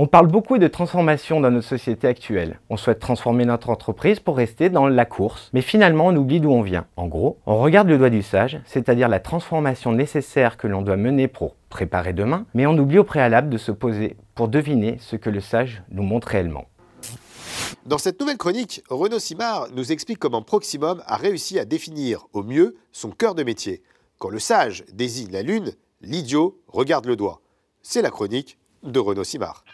On parle beaucoup de transformation dans notre société actuelle. On souhaite transformer notre entreprise pour rester dans la course, mais finalement on oublie d'où on vient. En gros, on regarde le doigt du sage, c'est-à-dire la transformation nécessaire que l'on doit mener pour préparer demain, mais on oublie au préalable de se poser pour deviner ce que le sage nous montre réellement. Dans cette nouvelle chronique, Renaud Simard nous explique comment Proximum a réussi à définir au mieux son cœur de métier. Quand le sage désigne la lune, l'idiot regarde le doigt. C'est la chronique de Renaud Simard.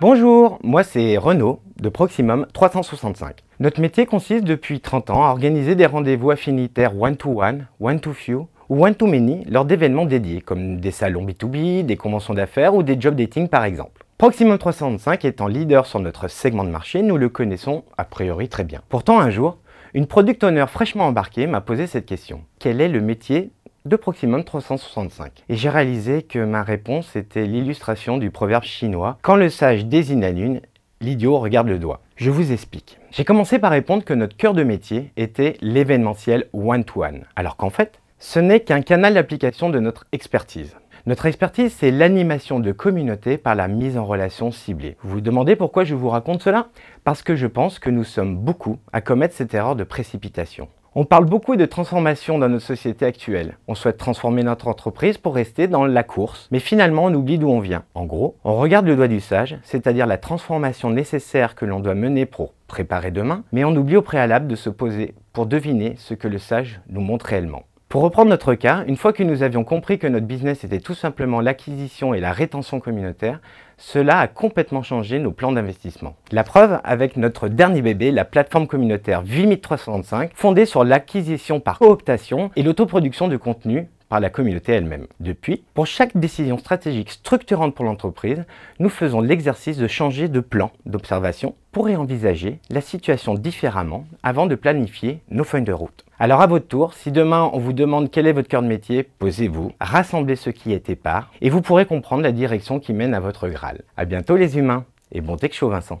Bonjour, moi c'est Renaud de Proximum 365. Notre métier consiste depuis 30 ans à organiser des rendez-vous affinitaires one-to-one, one-to-few ou one-to-many lors d'événements dédiés comme des salons B2B, des conventions d'affaires ou des job dating par exemple. Proximum 365 étant leader sur notre segment de marché, nous le connaissons a priori très bien. Pourtant un jour, une product owner fraîchement embarquée m'a posé cette question. Quel est le métier de Proximum 365. Et j'ai réalisé que ma réponse était l'illustration du proverbe chinois Quand le sage désigne la lune, l'idiot regarde le doigt. Je vous explique. J'ai commencé par répondre que notre cœur de métier était l'événementiel one-to-one, alors qu'en fait, ce n'est qu'un canal d'application de notre expertise. Notre expertise, c'est l'animation de communautés par la mise en relation ciblée. Vous vous demandez pourquoi je vous raconte cela Parce que je pense que nous sommes beaucoup à commettre cette erreur de précipitation. On parle beaucoup de transformation dans notre société actuelle. On souhaite transformer notre entreprise pour rester dans la course, mais finalement on oublie d'où on vient. En gros, on regarde le doigt du sage, c'est-à-dire la transformation nécessaire que l'on doit mener pour préparer demain, mais on oublie au préalable de se poser pour deviner ce que le sage nous montre réellement. Pour reprendre notre cas, une fois que nous avions compris que notre business était tout simplement l'acquisition et la rétention communautaire, cela a complètement changé nos plans d'investissement. La preuve avec notre dernier bébé, la plateforme communautaire 8365, fondée sur l'acquisition par cooptation et l'autoproduction de contenu par la communauté elle-même. Depuis, pour chaque décision stratégique structurante pour l'entreprise, nous faisons l'exercice de changer de plan d'observation pour y envisager la situation différemment avant de planifier nos feuilles de route. Alors à votre tour, si demain on vous demande quel est votre cœur de métier, posez-vous, rassemblez ce qui est épars et vous pourrez comprendre la direction qui mène à votre Graal. A bientôt les humains et bon tech show Vincent